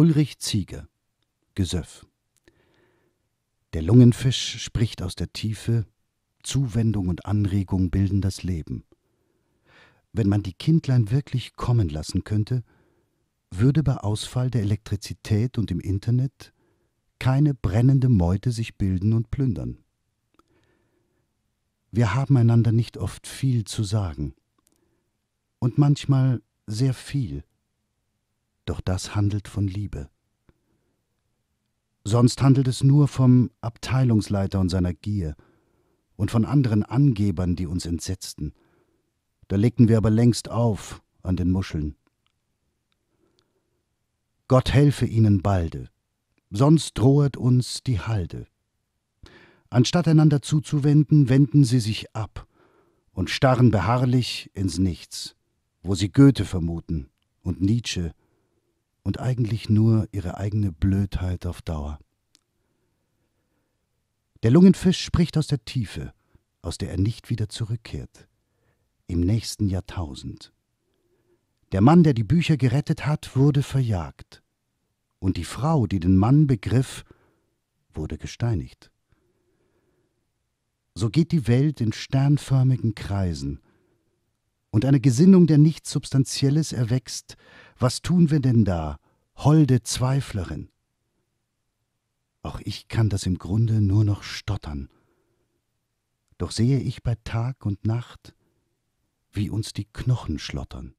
Ulrich Ziege Gesöff Der Lungenfisch spricht aus der Tiefe, Zuwendung und Anregung bilden das Leben. Wenn man die Kindlein wirklich kommen lassen könnte, würde bei Ausfall der Elektrizität und im Internet keine brennende Meute sich bilden und plündern. Wir haben einander nicht oft viel zu sagen und manchmal sehr viel, doch das handelt von Liebe. Sonst handelt es nur vom Abteilungsleiter und seiner Gier und von anderen Angebern, die uns entsetzten. Da legten wir aber längst auf an den Muscheln. Gott helfe ihnen balde, sonst drohet uns die Halde. Anstatt einander zuzuwenden, wenden sie sich ab und starren beharrlich ins Nichts, wo sie Goethe vermuten und Nietzsche und eigentlich nur ihre eigene Blödheit auf Dauer. Der Lungenfisch spricht aus der Tiefe, aus der er nicht wieder zurückkehrt, im nächsten Jahrtausend. Der Mann, der die Bücher gerettet hat, wurde verjagt, und die Frau, die den Mann begriff, wurde gesteinigt. So geht die Welt in sternförmigen Kreisen, und eine Gesinnung, der nichts Substanzielles erwächst, was tun wir denn da, holde Zweiflerin. Auch ich kann das im Grunde nur noch stottern. Doch sehe ich bei Tag und Nacht, wie uns die Knochen schlottern.